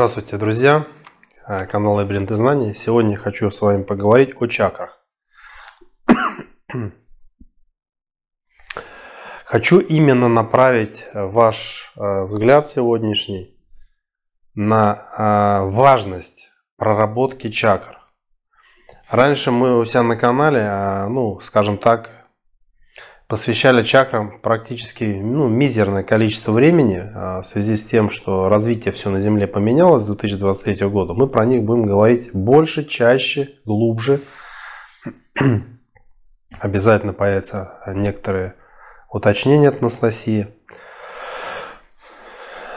Здравствуйте, друзья! Э, канал Лабиринты Знаний. Сегодня хочу с вами поговорить о чакрах. хочу именно направить э, ваш э, взгляд сегодняшний на важность проработки чакр. Раньше мы у себя на канале, ну, скажем так, посвящали чакрам практически ну, мизерное количество времени а, в связи с тем, что развитие все на Земле поменялось с 2023 года. Мы про них будем говорить больше, чаще, глубже. Обязательно появятся некоторые уточнения от Анастасии.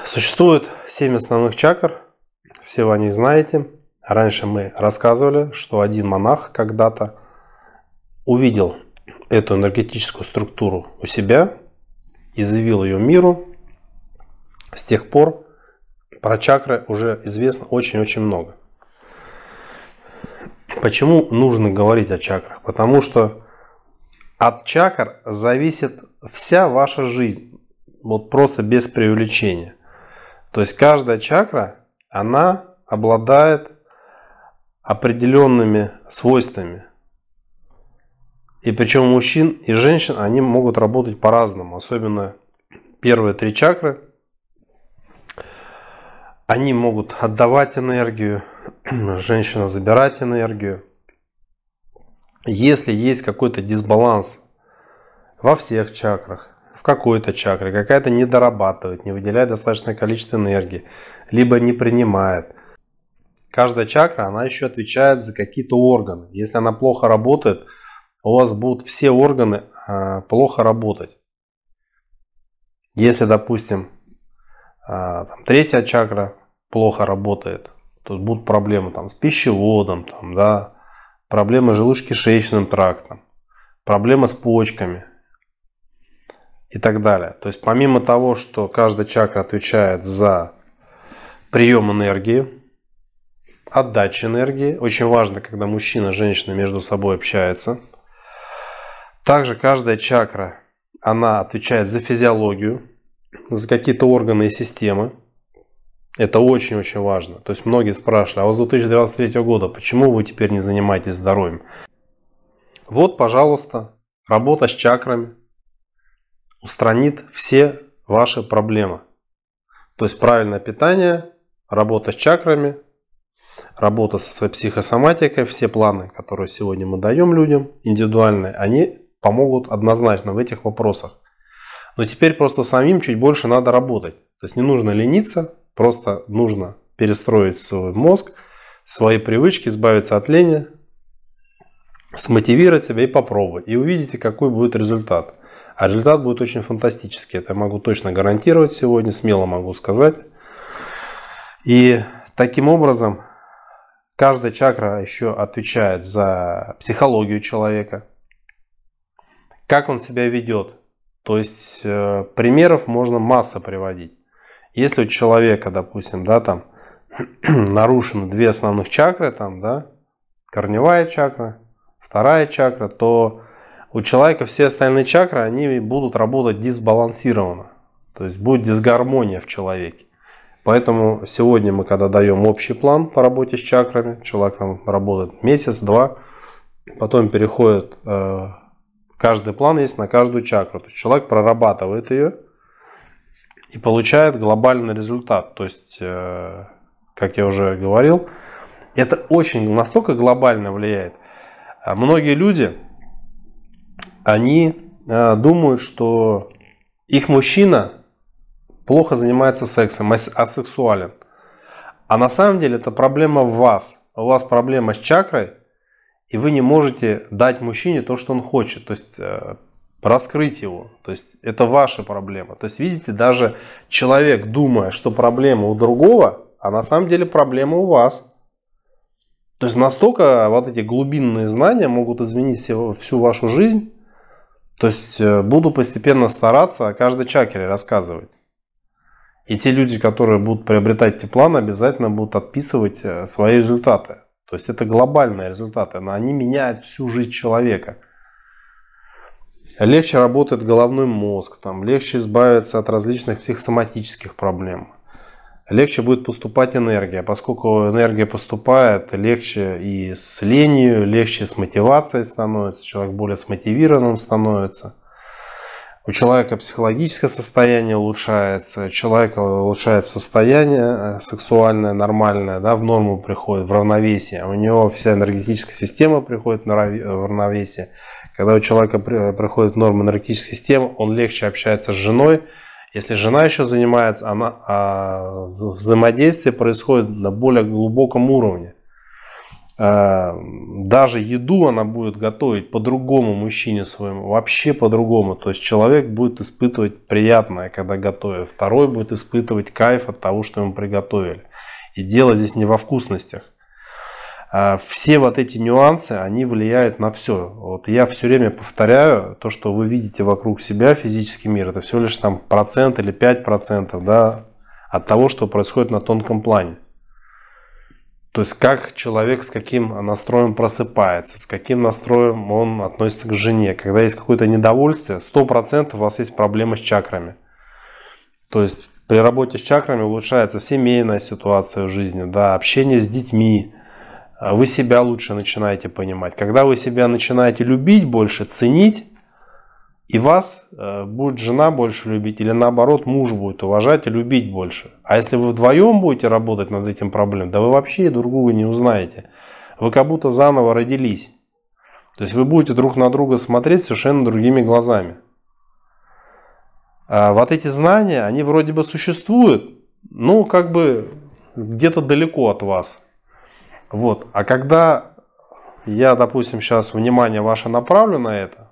Существует 7 основных чакр, все вы о них знаете. Раньше мы рассказывали, что один монах когда-то увидел эту энергетическую структуру у себя и заявил ее миру, с тех пор про чакры уже известно очень-очень много. Почему нужно говорить о чакрах? Потому что от чакр зависит вся ваша жизнь. Вот просто без преувеличения. То есть каждая чакра, она обладает определенными свойствами. И причем мужчин и женщин, они могут работать по-разному, особенно первые три чакры. Они могут отдавать энергию, женщина забирать энергию. Если есть какой-то дисбаланс во всех чакрах, в какой-то чакре, какая-то не дорабатывает, не выделяет достаточное количество энергии, либо не принимает. Каждая чакра, она еще отвечает за какие-то органы. Если она плохо работает – у вас будут все органы э, плохо работать. Если, допустим, э, там, третья чакра плохо работает, то будут проблемы там, с пищеводом, там, да, проблемы с желудочно-кишечным трактом, проблемы с почками и так далее. То есть помимо того, что каждая чакра отвечает за прием энергии, отдача энергии. Очень важно, когда мужчина и женщина между собой общаются – также каждая чакра, она отвечает за физиологию, за какие-то органы и системы. Это очень-очень важно. То есть многие спрашивали, а вот с 2023 года, почему вы теперь не занимаетесь здоровьем? Вот, пожалуйста, работа с чакрами устранит все ваши проблемы. То есть правильное питание, работа с чакрами, работа со своей психосоматикой, все планы, которые сегодня мы даем людям, индивидуальные, они помогут однозначно в этих вопросах. Но теперь просто самим чуть больше надо работать. То есть не нужно лениться, просто нужно перестроить свой мозг, свои привычки, избавиться от лени, смотивировать себя и попробовать. И увидите, какой будет результат. А результат будет очень фантастический. Это я могу точно гарантировать сегодня, смело могу сказать. И таким образом каждая чакра еще отвечает за психологию человека – как он себя ведет. То есть э, примеров можно масса приводить. Если у человека, допустим, да, там нарушены две основных чакры, там, да, корневая чакра, вторая чакра, то у человека все остальные чакры, они будут работать дисбалансированно. То есть будет дисгармония в человеке. Поэтому сегодня мы, когда даем общий план по работе с чакрами, человек там работает месяц-два, потом переходит э, Каждый план есть на каждую чакру. То есть человек прорабатывает ее и получает глобальный результат. То есть, э, как я уже говорил, это очень настолько глобально влияет. А многие люди, они э, думают, что их мужчина плохо занимается сексом, асексуален. А на самом деле это проблема в вас. У вас проблема с чакрой, и вы не можете дать мужчине то, что он хочет, то есть э, раскрыть его. То есть это ваша проблема. То есть видите, даже человек, думая, что проблема у другого, а на самом деле проблема у вас. То есть настолько вот эти глубинные знания могут изменить всю, вашу жизнь. То есть э, буду постепенно стараться о каждой чакре рассказывать. И те люди, которые будут приобретать эти планы, обязательно будут отписывать э, свои результаты. То есть это глобальные результаты, но они меняют всю жизнь человека. Легче работает головной мозг, там, легче избавиться от различных психосоматических проблем. Легче будет поступать энергия. Поскольку энергия поступает, легче и с ленью, легче с мотивацией становится, человек более смотивированным становится – у человека психологическое состояние улучшается, у человека улучшается состояние э, сексуальное, нормальное, да, в норму приходит, в равновесие. У него вся энергетическая система приходит в равновесие. Когда у человека э, приходит норма энергетической системы, он легче общается с женой. Если жена еще занимается, она, а взаимодействие происходит на более глубоком уровне. Э, даже еду она будет готовить по-другому мужчине своему, вообще по-другому. То есть человек будет испытывать приятное, когда готовит. Второй будет испытывать кайф от того, что ему приготовили. И дело здесь не во вкусностях. Э, все вот эти нюансы, они влияют на все. Вот я все время повторяю, то, что вы видите вокруг себя, физический мир, это всего лишь там процент или 5% да, от того, что происходит на тонком плане. То есть как человек с каким настроем просыпается, с каким настроем он относится к жене. Когда есть какое-то недовольствие, 100% у вас есть проблемы с чакрами. То есть при работе с чакрами улучшается семейная ситуация в жизни, да, общение с детьми, вы себя лучше начинаете понимать. Когда вы себя начинаете любить больше, ценить, и вас э, будет жена больше любить или наоборот муж будет уважать и любить больше. А если вы вдвоем будете работать над этим проблемой, да вы вообще друг друга не узнаете. Вы как будто заново родились. То есть вы будете друг на друга смотреть совершенно другими глазами. А вот эти знания, они вроде бы существуют, но как бы где-то далеко от вас. Вот. А когда я, допустим, сейчас внимание ваше направлю на это,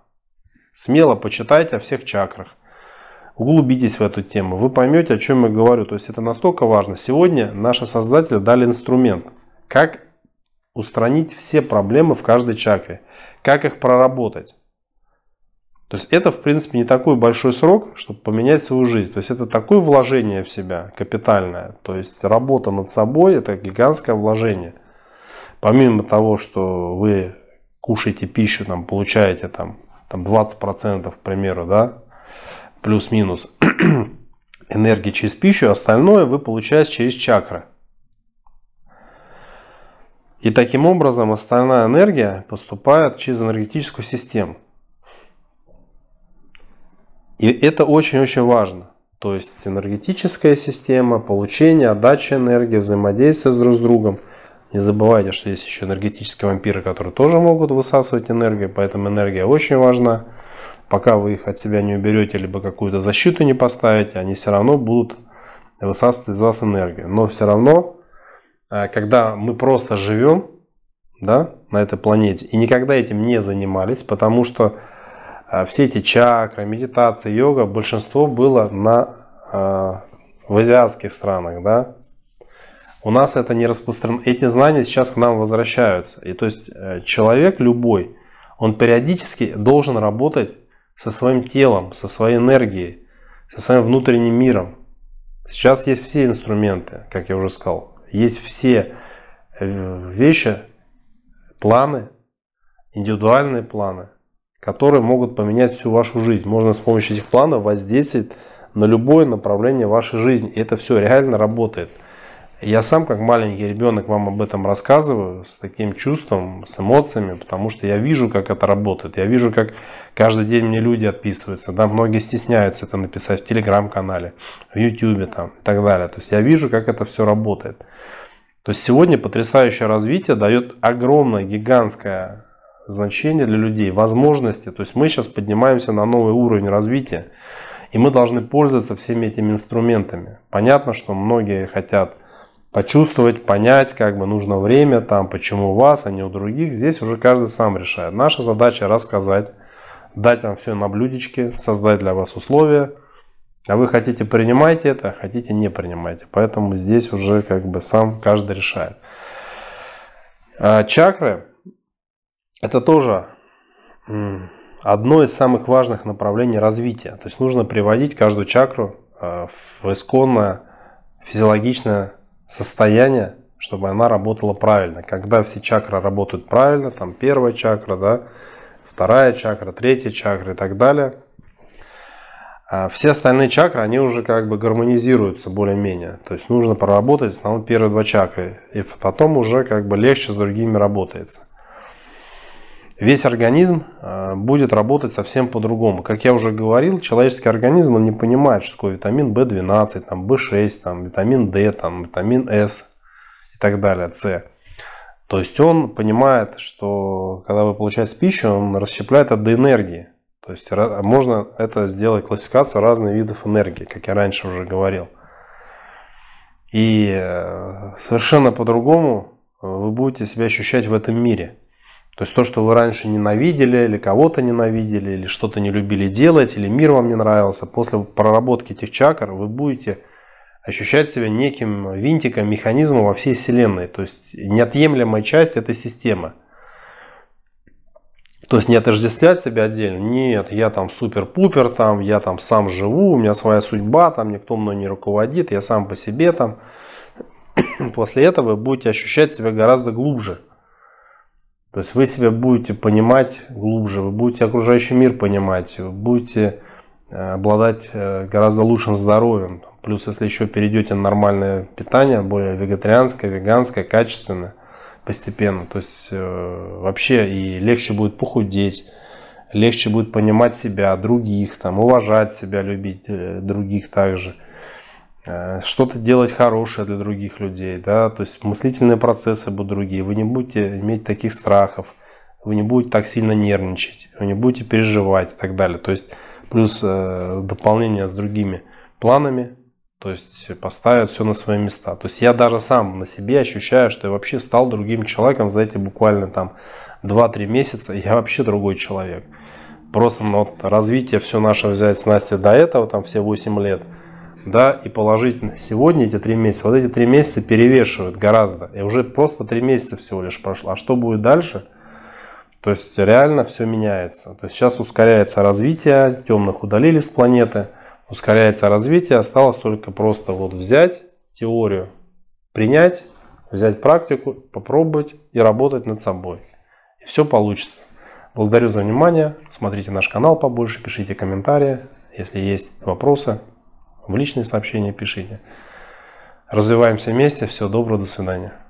Смело почитайте о всех чакрах. Углубитесь в эту тему. Вы поймете, о чем я говорю. То есть это настолько важно. Сегодня наши создатели дали инструмент, как устранить все проблемы в каждой чакре, как их проработать. То есть это, в принципе, не такой большой срок, чтобы поменять свою жизнь. То есть это такое вложение в себя капитальное. То есть работа над собой – это гигантское вложение. Помимо того, что вы кушаете пищу, там, получаете там, там 20%, к примеру, да, плюс-минус энергии через пищу, остальное вы получаете через чакры. И таким образом остальная энергия поступает через энергетическую систему. И это очень-очень важно. То есть энергетическая система, получение, отдача энергии, взаимодействие с друг с другом – не забывайте, что есть еще энергетические вампиры, которые тоже могут высасывать энергию, поэтому энергия очень важна. Пока вы их от себя не уберете, либо какую-то защиту не поставите, они все равно будут высасывать из вас энергию. Но все равно, э, когда мы просто живем да, на этой планете и никогда этим не занимались, потому что э, все эти чакры, медитации, йога, большинство было на, э, в азиатских странах, да, у нас это не распространено. Эти знания сейчас к нам возвращаются. И то есть э, человек любой, он периодически должен работать со своим телом, со своей энергией, со своим внутренним миром. Сейчас есть все инструменты, как я уже сказал. Есть все э, вещи, планы, индивидуальные планы, которые могут поменять всю вашу жизнь. Можно с помощью этих планов воздействовать на любое направление вашей жизни. И это все реально работает. Я сам, как маленький ребенок, вам об этом рассказываю с таким чувством, с эмоциями, потому что я вижу, как это работает. Я вижу, как каждый день мне люди отписываются. Да, многие стесняются это написать в телеграм-канале, в ютюбе там и так далее. То есть я вижу, как это все работает. То есть сегодня потрясающее развитие дает огромное, гигантское значение для людей, возможности. То есть мы сейчас поднимаемся на новый уровень развития. И мы должны пользоваться всеми этими инструментами. Понятно, что многие хотят почувствовать, понять, как бы нужно время там, почему у вас, а не у других. Здесь уже каждый сам решает. Наша задача рассказать, дать вам все на блюдечке, создать для вас условия. А вы хотите принимайте это, а хотите не принимайте. Поэтому здесь уже как бы сам каждый решает. А, чакры это тоже одно из самых важных направлений развития. То есть нужно приводить каждую чакру а, в исконное физиологичное состояние, чтобы она работала правильно. Когда все чакры работают правильно, там первая чакра, да, вторая чакра, третья чакра и так далее, а все остальные чакры, они уже как бы гармонизируются более-менее. То есть нужно проработать сначала первые два чакры, и потом уже как бы легче с другими работается весь организм э, будет работать совсем по-другому. Как я уже говорил, человеческий организм он не понимает, что такое витамин b 12 там, b 6 там, витамин D, там, витамин S и так далее, С. То есть он понимает, что когда вы получаете пищу, он расщепляет это до энергии. То есть можно это сделать классификацию разных видов энергии, как я раньше уже говорил. И э, совершенно по-другому э, вы будете себя ощущать в этом мире – то есть то, что вы раньше ненавидели, или кого-то ненавидели, или что-то не любили делать, или мир вам не нравился, после проработки этих чакр вы будете ощущать себя неким винтиком механизма во всей Вселенной. То есть неотъемлемой часть этой системы. То есть не отождествлять себя отдельно. Нет, я там супер-пупер, там, я там сам живу, у меня своя судьба, там никто мной не руководит, я сам по себе там. После этого вы будете ощущать себя гораздо глубже. То есть вы себя будете понимать глубже, вы будете окружающий мир понимать, вы будете э, обладать э, гораздо лучшим здоровьем. Плюс, если еще перейдете на нормальное питание, более вегетарианское, веганское, качественное, постепенно, то есть э, вообще и легче будет похудеть, легче будет понимать себя, других, там, уважать себя, любить других также. Э, что-то делать хорошее для других людей, да, то есть мыслительные процессы будут другие, вы не будете иметь таких страхов, вы не будете так сильно нервничать, вы не будете переживать и так далее. То есть плюс э, дополнение с другими планами, то есть поставят все на свои места. То есть я даже сам на себе ощущаю, что я вообще стал другим человеком за эти буквально там 2-3 месяца. Я вообще другой человек. Просто ну, вот, развитие все наше взять с Настей до этого, там все 8 лет – да, и положительно. Сегодня эти три месяца, вот эти три месяца перевешивают гораздо. И уже просто три месяца всего лишь прошло. А что будет дальше? То есть реально все меняется. То есть сейчас ускоряется развитие, темных удалили с планеты, ускоряется развитие, осталось только просто вот взять теорию, принять, взять практику, попробовать и работать над собой. И все получится. Благодарю за внимание. Смотрите наш канал побольше, пишите комментарии. Если есть вопросы, в личные сообщения пишите. Развиваемся вместе. Всего доброго, до свидания.